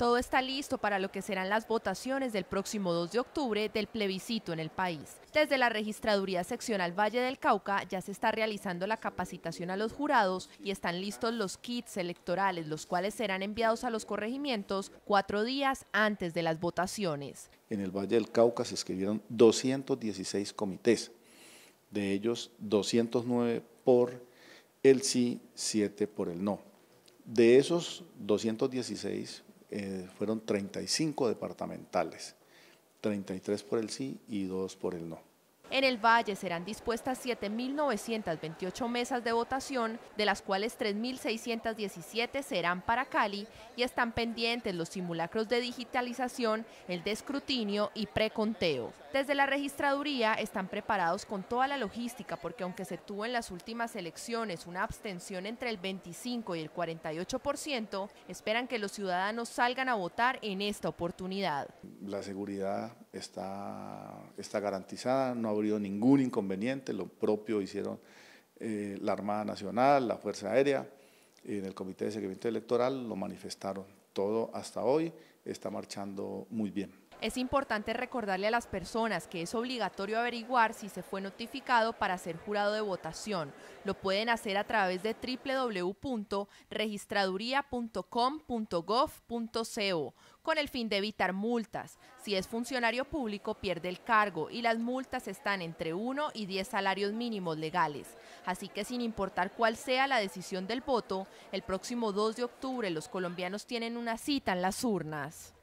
Todo está listo para lo que serán las votaciones del próximo 2 de octubre del plebiscito en el país. Desde la Registraduría Seccional Valle del Cauca ya se está realizando la capacitación a los jurados y están listos los kits electorales, los cuales serán enviados a los corregimientos cuatro días antes de las votaciones. En el Valle del Cauca se escribieron 216 comités, de ellos 209 por el sí, 7 por el no. De esos 216, eh, fueron 35 departamentales, 33 por el sí y 2 por el no. En el Valle serán dispuestas 7.928 mesas de votación, de las cuales 3.617 serán para Cali y están pendientes los simulacros de digitalización, el de escrutinio y preconteo. Desde la registraduría están preparados con toda la logística porque aunque se tuvo en las últimas elecciones una abstención entre el 25 y el 48%, esperan que los ciudadanos salgan a votar en esta oportunidad. La seguridad está, garantizada, no ha habido ningún inconveniente, lo propio hicieron eh, la Armada Nacional, la Fuerza Aérea, en el Comité de Seguimiento Electoral lo manifestaron. Todo hasta hoy está marchando muy bien. Es importante recordarle a las personas que es obligatorio averiguar si se fue notificado para ser jurado de votación. Lo pueden hacer a través de www.registraduría.com.gov.co con el fin de evitar multas. Si es funcionario público pierde el cargo y las multas están entre 1 y 10 salarios mínimos legales. Así que sin importar cuál sea la decisión del voto, el próximo 2 de octubre los colombianos tienen una cita en las urnas.